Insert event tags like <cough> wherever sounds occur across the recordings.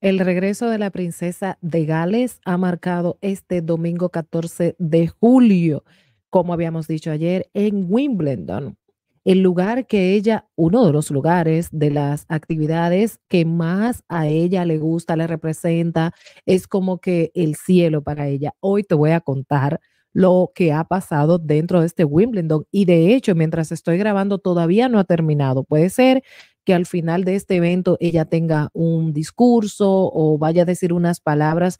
El regreso de la princesa de Gales ha marcado este domingo 14 de julio, como habíamos dicho ayer, en Wimbledon, el lugar que ella, uno de los lugares de las actividades que más a ella le gusta, le representa, es como que el cielo para ella. Hoy te voy a contar lo que ha pasado dentro de este Wimbledon y de hecho mientras estoy grabando todavía no ha terminado. Puede ser que al final de este evento ella tenga un discurso o vaya a decir unas palabras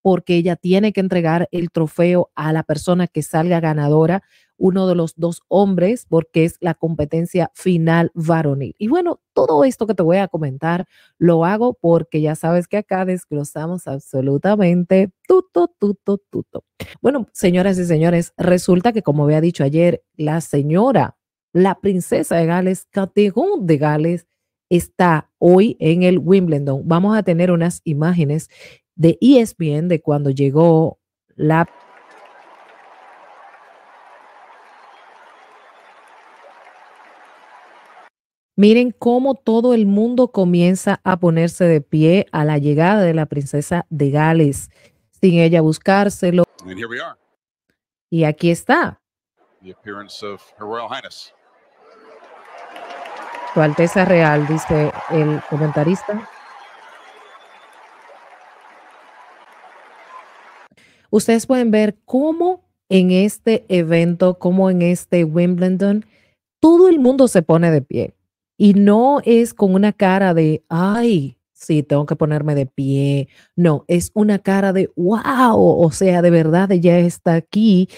porque ella tiene que entregar el trofeo a la persona que salga ganadora, uno de los dos hombres, porque es la competencia final varonil. Y bueno, todo esto que te voy a comentar lo hago porque ya sabes que acá desglosamos absolutamente tuto, tuto, tuto. Bueno, señoras y señores, resulta que como había dicho ayer, la señora la princesa de Gales, Categón de Gales, está hoy en el Wimbledon. Vamos a tener unas imágenes de ESPN de cuando llegó la... Miren cómo todo el mundo comienza a ponerse de pie a la llegada de la princesa de Gales, sin ella buscárselo. Y aquí está. The appearance of Her Royal Highness. Tu Alteza Real, dice el comentarista. Ustedes pueden ver cómo en este evento, como en este Wimbledon, todo el mundo se pone de pie. Y no es con una cara de, ay, sí, tengo que ponerme de pie. No, es una cara de wow, o sea, de verdad ella está aquí.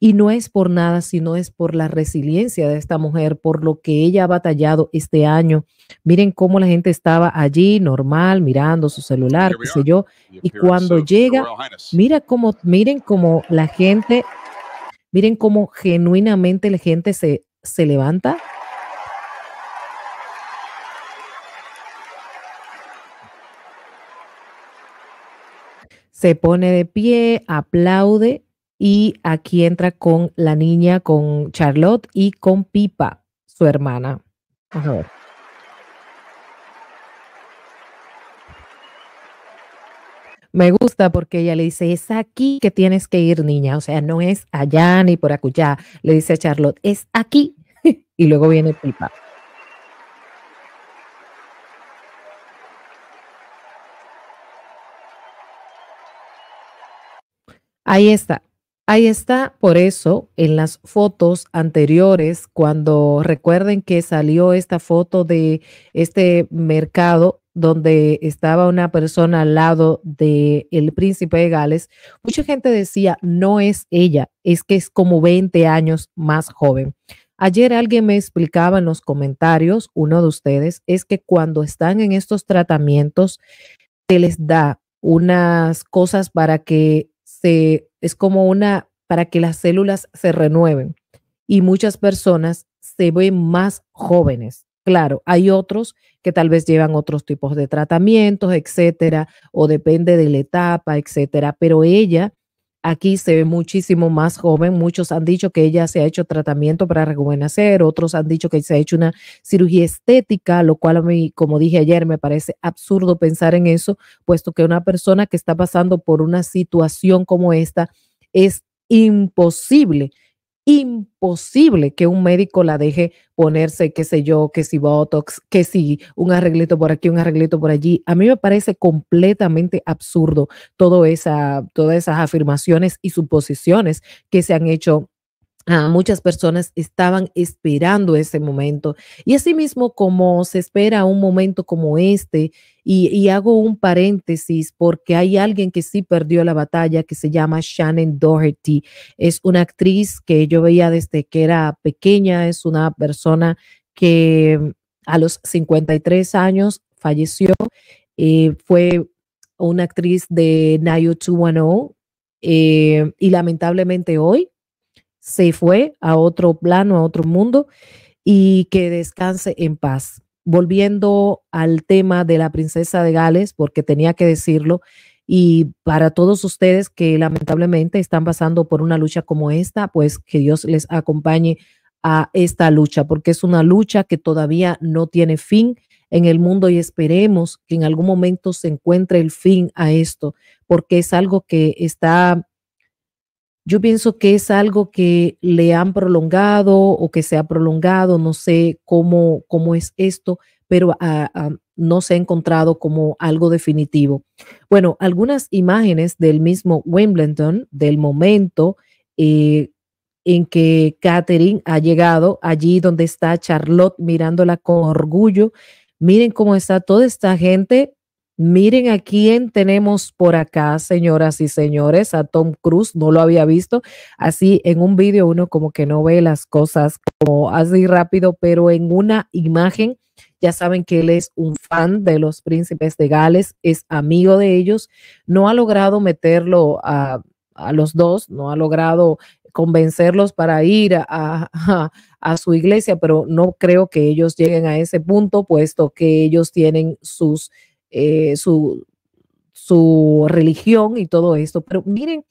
Y no es por nada, sino es por la resiliencia de esta mujer, por lo que ella ha batallado este año. Miren cómo la gente estaba allí, normal, mirando su celular, qué sé yo. Y cuando llega, mira cómo, miren cómo la gente, miren cómo genuinamente la gente se, se levanta, se pone de pie, aplaude y aquí entra con la niña, con Charlotte y con Pipa, su hermana. Vamos a ver. Me gusta porque ella le dice, es aquí que tienes que ir, niña. O sea, no es allá ni por acullá. Le dice a Charlotte, es aquí. <laughs> y luego viene Pipa. Ahí está. Ahí está, por eso en las fotos anteriores, cuando recuerden que salió esta foto de este mercado donde estaba una persona al lado del príncipe de Gales, mucha gente decía, no es ella, es que es como 20 años más joven. Ayer alguien me explicaba en los comentarios, uno de ustedes, es que cuando están en estos tratamientos, se les da unas cosas para que es como una, para que las células se renueven. Y muchas personas se ven más jóvenes. Claro, hay otros que tal vez llevan otros tipos de tratamientos, etcétera, o depende de la etapa, etcétera, pero ella Aquí se ve muchísimo más joven. Muchos han dicho que ella se ha hecho tratamiento para rejuvenecer, otros han dicho que se ha hecho una cirugía estética, lo cual a mí, como dije ayer, me parece absurdo pensar en eso, puesto que una persona que está pasando por una situación como esta es imposible imposible que un médico la deje ponerse, qué sé yo, que si Botox, que si un arreglito por aquí, un arreglito por allí. A mí me parece completamente absurdo todo esa, todas esas afirmaciones y suposiciones que se han hecho Ah, muchas personas estaban esperando ese momento. Y así mismo como se espera un momento como este, y, hago un paréntesis porque hay alguien que sí perdió la batalla que se llama Shannon Doherty. Es una actriz que yo veía desde que era pequeña, es una persona que a los 53 años falleció. Eh, fue una actriz de Nayo oh oh, eh, y lamentablemente hoy se fue a otro plano, a otro mundo, y que descanse en paz. Volviendo al tema de la princesa de Gales, porque tenía que decirlo, y para todos ustedes que lamentablemente están pasando por una lucha como esta, pues que Dios les acompañe a esta lucha, porque es una lucha que todavía no tiene fin en el mundo y esperemos que en algún momento se encuentre el fin a esto, porque es algo que está yo pienso que es algo que le han prolongado o que se ha prolongado, no sé cómo, cómo es esto, pero ah, ah, no se ha encontrado como algo definitivo. Bueno, algunas imágenes del mismo Wimbledon, del momento eh, en que Catherine ha llegado allí donde está Charlotte mirándola con orgullo. Miren cómo está toda esta gente Miren a quién tenemos por acá, señoras y señores, a Tom Cruise, no lo había visto. Así en un vídeo uno como que no ve las cosas como así rápido, pero en una imagen ya saben que él es un fan de los príncipes de Gales, es amigo de ellos, no ha logrado meterlo a, los dos, no ha logrado convencerlos para ir a, a, su iglesia, pero no creo que ellos lleguen a ese punto, puesto que ellos tienen sus eh, su, su religión y todo esto. Pero miren,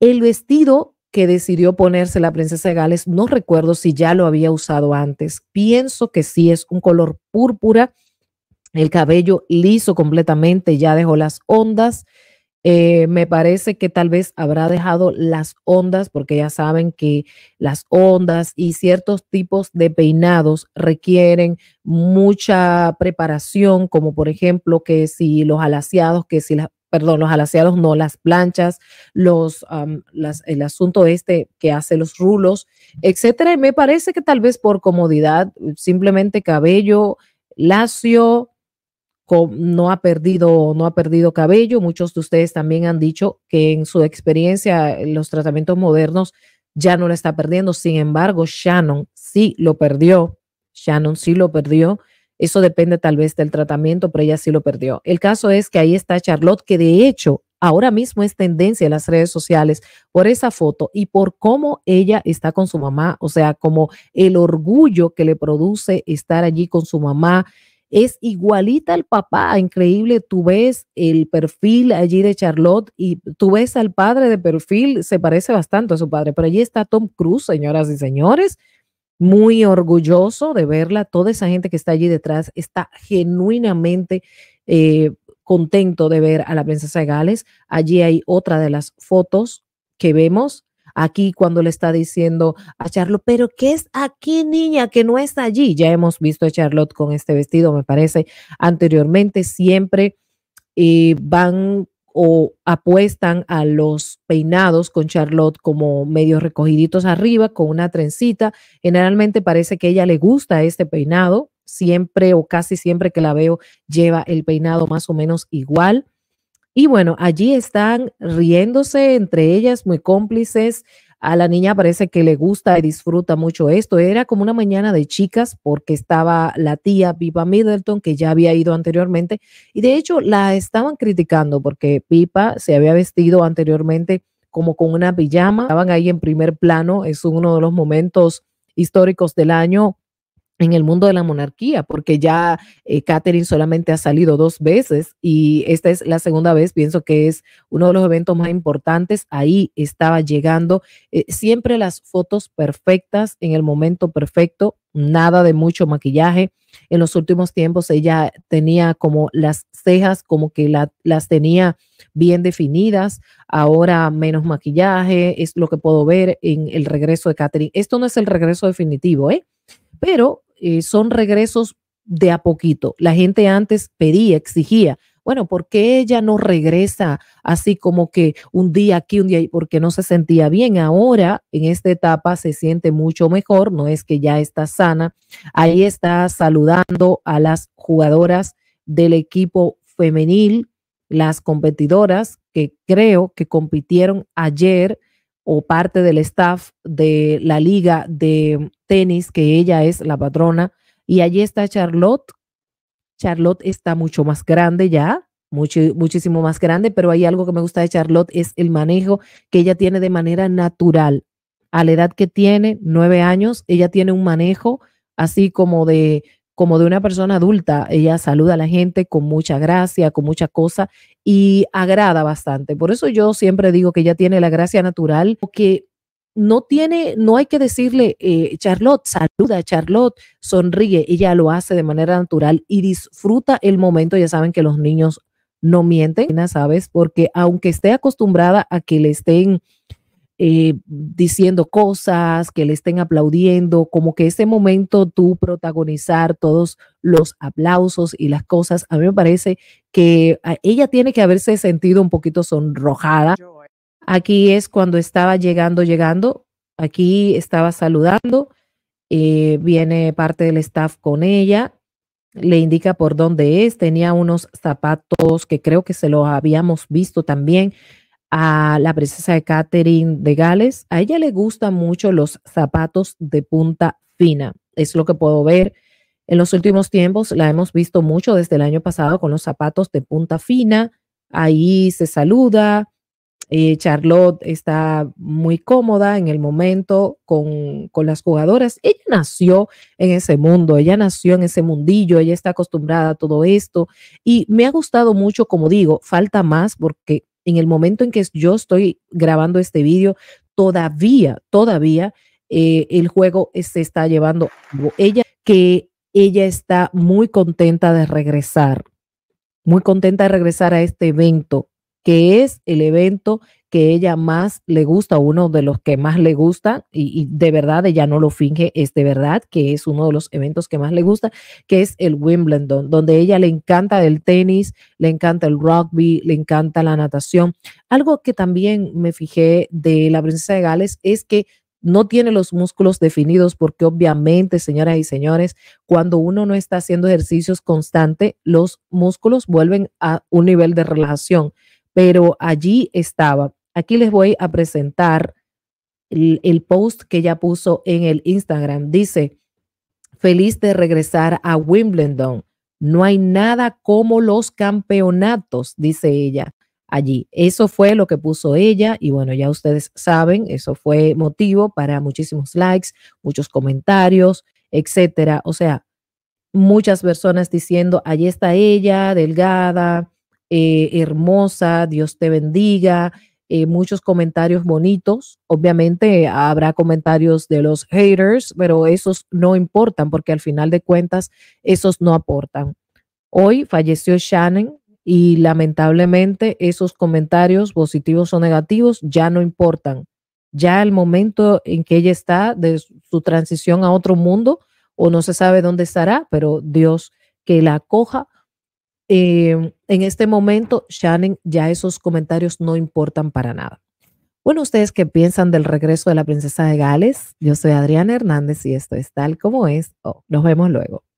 el vestido que decidió ponerse la princesa de Gales, no recuerdo si ya lo había usado antes. Pienso que sí, es un color púrpura, el cabello liso completamente, ya dejó las ondas. Eh, me parece que tal vez habrá dejado las ondas, porque ya saben que las ondas y ciertos tipos de peinados requieren mucha preparación, como por ejemplo que si los alaciados, que si las, perdón, los alaciados no, las planchas, los, el asunto este que hace los rulos, etcétera. me parece que tal vez por comodidad, simplemente cabello lacio, no ha perdido, no ha perdido cabello. Muchos de ustedes también han dicho que en su experiencia los tratamientos modernos ya no la está perdiendo. Sin embargo, Shannon sí lo perdió. Shannon sí lo perdió. Eso depende tal vez del tratamiento, pero ella sí lo perdió. El caso es que ahí está Charlotte, que de hecho ahora mismo es tendencia en las redes sociales por esa foto y por cómo ella está con su mamá, o sea, como el orgullo que le produce estar allí con su mamá, es igualita al papá, increíble, tú ves el perfil allí de Charlotte y tú ves al padre de perfil, se parece bastante a su padre, pero allí está Tom Cruise, señoras y señores, muy orgulloso de verla, toda esa gente que está allí detrás está genuinamente eh, contento de ver a la princesa de Gales, allí hay otra de las fotos que vemos Aquí cuando le está diciendo a Charlotte, pero ¿qué es aquí niña que no está allí? Ya hemos visto a Charlotte con este vestido, me parece, anteriormente siempre eh, van o apuestan a los peinados con Charlotte como medio recogiditos arriba, con una trencita. Generalmente parece que a ella le gusta este peinado, siempre o casi siempre que la veo lleva el peinado más o menos igual. Y bueno, allí están riéndose entre ellas, muy cómplices. A la niña parece que le gusta y disfruta mucho esto. Era como una mañana de chicas porque estaba la tía Pipa Middleton, que ya había ido anteriormente, y de hecho la estaban criticando porque Pipa se había vestido anteriormente como con una pijama. Estaban ahí en primer plano, es uno de los momentos históricos del año en el mundo de la monarquía, porque ya Katherine eh, Catherine solamente ha salido dos veces y esta es la segunda vez, pienso que es uno de los eventos más importantes, ahí estaba llegando eh, siempre las fotos perfectas en el momento perfecto, nada de mucho maquillaje. En los últimos tiempos ella tenía como las cejas, como que las tenía bien definidas, ahora menos maquillaje, es lo que puedo ver en el regreso de Catherine. Esto no es el regreso definitivo, ¿eh? Pero eh, son regresos de a poquito. La gente antes pedía, exigía, bueno, ¿por qué ella no regresa así como que un día aquí, un día ahí? Porque no se sentía bien. Ahora, en esta etapa, se siente mucho mejor, no es que ya está sana. Ahí está saludando a las jugadoras del equipo femenil, las competidoras que creo que compitieron ayer o parte del staff de la liga de tenis, que ella es la patrona. Y allí está Charlotte. Charlotte está mucho más grande ya, mucho, muchísimo más grande, pero hay algo que me gusta de Charlotte, es el manejo que ella tiene de manera natural. A la edad que tiene, nueve años, ella tiene un manejo así como de como de una persona adulta. Ella saluda a la gente con mucha gracia, con mucha cosa, y agrada bastante. Por eso yo siempre digo que ella tiene la gracia natural, porque no tiene, no hay que decirle, eh, Charlotte, saluda, Charlotte, sonríe, ella lo hace de manera natural y disfruta el momento. Ya saben que los niños no mienten, ¿sabes? Porque aunque esté acostumbrada a que le estén eh, diciendo cosas, que le estén aplaudiendo, como que ese momento tú protagonizar todos los aplausos y las cosas, a mí me parece que ah, ella tiene que haberse sentido un poquito sonrojada. Eh. Aquí es cuando estaba llegando, llegando, aquí estaba saludando, eh, viene parte del staff con ella, le indica por dónde es, tenía unos zapatos que creo que se los habíamos visto también, a la princesa de Catherine de Gales. A ella le gustan mucho los zapatos de punta fina. Es lo que puedo ver en los últimos tiempos. La hemos visto mucho desde el año pasado con los zapatos de punta fina. Ahí se saluda. Eh, Charlotte está muy cómoda en el momento con, con las jugadoras. Ella nació en ese mundo, ella nació en ese mundillo, ella está acostumbrada a todo esto y me ha gustado mucho, como digo, falta más porque en el momento en que yo estoy grabando este vídeo, todavía, todavía eh, el juego se está llevando. Ella que ella está muy contenta de regresar, muy contenta de regresar a este evento que es el evento que ella más le gusta, uno de los que más le gusta, y, de verdad ella no lo finge, es de verdad que es uno de los eventos que más le gusta, que es el Wimbledon, donde ella le encanta el tenis, le encanta el rugby, le encanta la natación. Algo que también me fijé de la princesa de Gales es que no tiene los músculos definidos porque obviamente, señoras y señores, cuando uno no está haciendo ejercicios constante los músculos vuelven a un nivel de relajación pero allí estaba. Aquí les voy a presentar el, post que ella puso en el Instagram. Dice, feliz de regresar a Wimbledon. No hay nada como los campeonatos, dice ella allí. Eso fue lo que puso ella y bueno, ya ustedes saben, eso fue motivo para muchísimos likes, muchos comentarios, etcétera. O sea, muchas personas diciendo, allí está ella, delgada, eh, hermosa, Dios te bendiga, eh, muchos comentarios bonitos. Obviamente habrá comentarios de los haters, pero esos no importan porque al final de cuentas esos no aportan. Hoy falleció Shannon y lamentablemente esos comentarios positivos o negativos ya no importan. Ya el momento en que ella está de su transición a otro mundo o no se sabe dónde estará, pero Dios que la acoja Em, en este momento, Shannon, ya esos comentarios no importan para nada. Bueno, ¿ustedes qué piensan del regreso de la princesa de Gales? Yo soy Adriana Hernández y esto es tal como es. Oh, nos vemos luego.